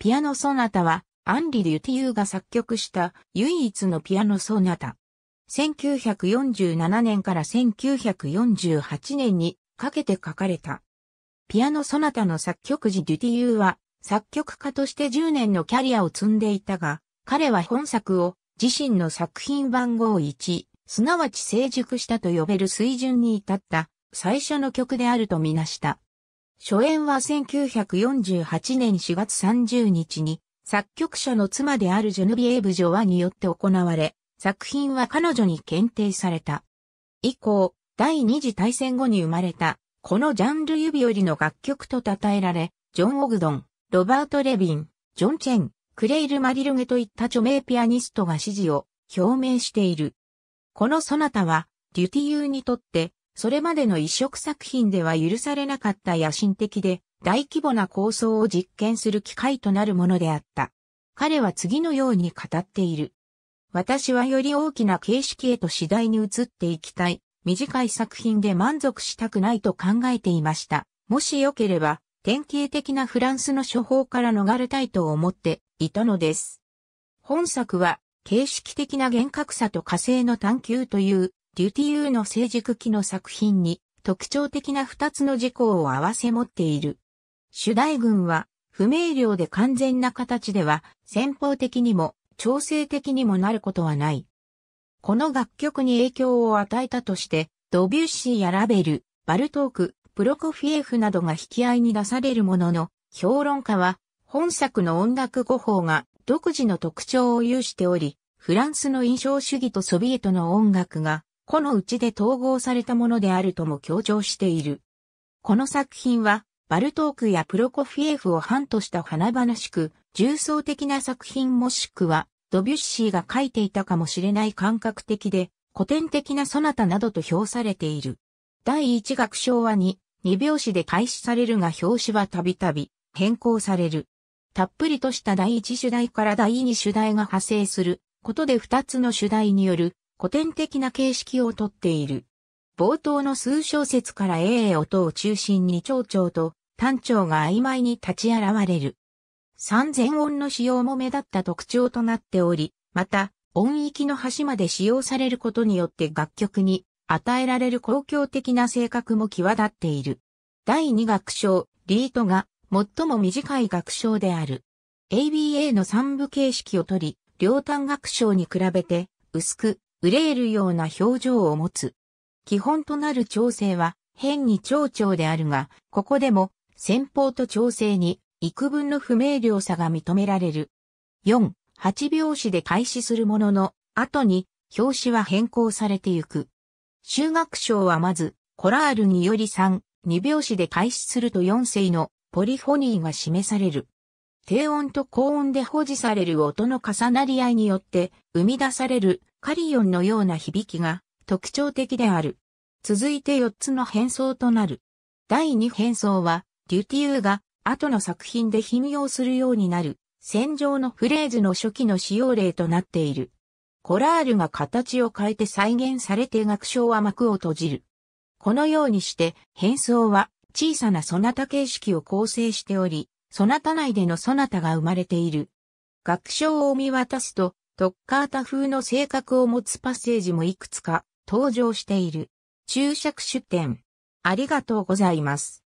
ピアノソナタは、アンリ・デュティユーが作曲した唯一のピアノソナタ。1947年から1948年にかけて書かれた。ピアノソナタの作曲時デュティユーは作曲家として10年のキャリアを積んでいたが、彼は本作を自身の作品番号1、すなわち成熟したと呼べる水準に至った最初の曲であるとみなした。初演は1948年4月30日に、作曲者の妻であるジェヌビエーブ・ジョワによって行われ、作品は彼女に検定された。以降、第二次大戦後に生まれた、このジャンル指折りの楽曲と称えられ、ジョン・オグドン、ロバート・レビン、ジョン・チェン、クレイル・マリルゲといった著名ピアニストが支持を表明している。このソナタは、デュティユーにとってそれまでの移色作品では許されなかった野心的で大規模な構想を実験する機会となるものであった。彼は次のように語っている。私はより大きな形式へと次第に移っていきたい。短い作品で満足したくないと考えていました。もしよければ、典型的なフランスの処方から逃れたいと思っていたのです。本作は、形式的な厳格さと火星の探求というデュティユーの成熟期の作品に特徴的な二つの事項を合わせ持っている。主題群は不明瞭で完全な形では先方的にも調整的にもなることはない。この楽曲に影響を与えたとして、ドビュッシーやラベル、バルトーク、プロコフィエフなどが引き合いに出されるものの、評論家は本作の音楽語法が独自の特徴を有しており、フランスの印象主義とソビエトの音楽がこのうちで統合されたものであるとも強調している。この作品は、バルトークやプロコフィエフを範とした華々しく、重層的な作品もしくは、ドビュッシーが書いていたかもしれない感覚的で、古典的なそなたなどと評されている。第一楽章は2、2拍子で開始されるが表紙はたびたび変更される。たっぷりとした第一主題から第二主題が派生することで二つの主題による古典的な形式をとっている。冒頭の数小節から英音を中心に長調と単調が曖昧に立ち現れる。三千音の使用も目立った特徴となっており、また、音域の端まで使用されることによって楽曲に与えられる公共的な性格も際立っている。第二楽章、リートが最も短い楽章である。ABA の三部形式をとり、両端楽章に比べて薄く憂えるような表情を持つ。基本となる調整は、変に蝶々であるが、ここでも、先方と調整に、幾分の不明瞭さが認められる。4、8拍子で開始するものの、後に、表紙は変更されてゆく。修学賞はまず、コラールにより3、2拍子で開始すると4声のポリフォニーが示される。低音と高音で保持される音の重なり合いによって生み出されるカリヨンのような響きが特徴的である。続いて4つの変奏となる。第2変奏は、デュティウが後の作品で頻用するようになる、戦場のフレーズの初期の使用例となっている。コラールが形を変えて再現されて楽章は幕を閉じる。このようにして、変奏は小さなソナタ形式を構成しており、ソナタ内でのソナタが生まれている。楽章を見渡すと、ドッカータ風の性格を持つパッセージもいくつか登場している。注釈出典。ありがとうございます。